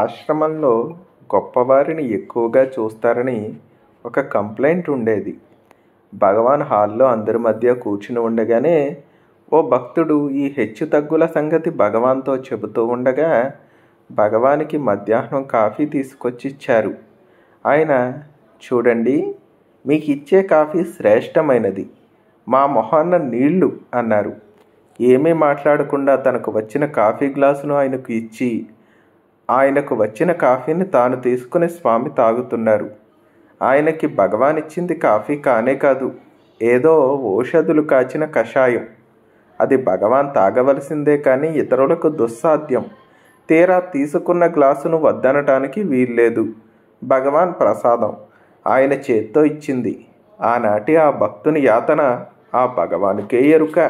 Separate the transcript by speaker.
Speaker 1: ఆశ్రమంలో గొప్పవారిని ఎక్కువగా చూస్తారని ఒక కంప్లైంట్ ఉండేది భగవాన్ హాల్లో అందరి మధ్య కూర్చుని ఉండగానే ఓ భక్తుడు ఈ హెచ్చుతగ్గుల సంగతి భగవాన్తో చెబుతూ ఉండగా భగవానికి మధ్యాహ్నం కాఫీ తీసుకొచ్చి ఇచ్చారు ఆయన చూడండి మీకు ఇచ్చే కాఫీ శ్రేష్టమైనది మా మొహాన్న నీళ్లు అన్నారు ఏమీ మాట్లాడకుండా తనకు వచ్చిన కాఫీ గ్లాసును ఆయనకు ఇచ్చి ఆయనకు వచ్చిన కాఫీని తాను తీసుకుని స్వామి తాగుతున్నారు ఆయనకి భగవాన్ ఇచ్చింది కాఫీ కానే కాదు ఏదో ఔషధులు కాచిన కషాయం అది భగవాన్ తాగవలసిందే కానీ ఇతరులకు దుస్సాధ్యం తీరా తీసుకున్న గ్లాసును వద్దనటానికి వీల్లేదు భగవాన్ ప్రసాదం ఆయన చేత్తో ఇచ్చింది ఆనాటి ఆ భక్తుని యాతన ఆ భగవానికే ఎరుక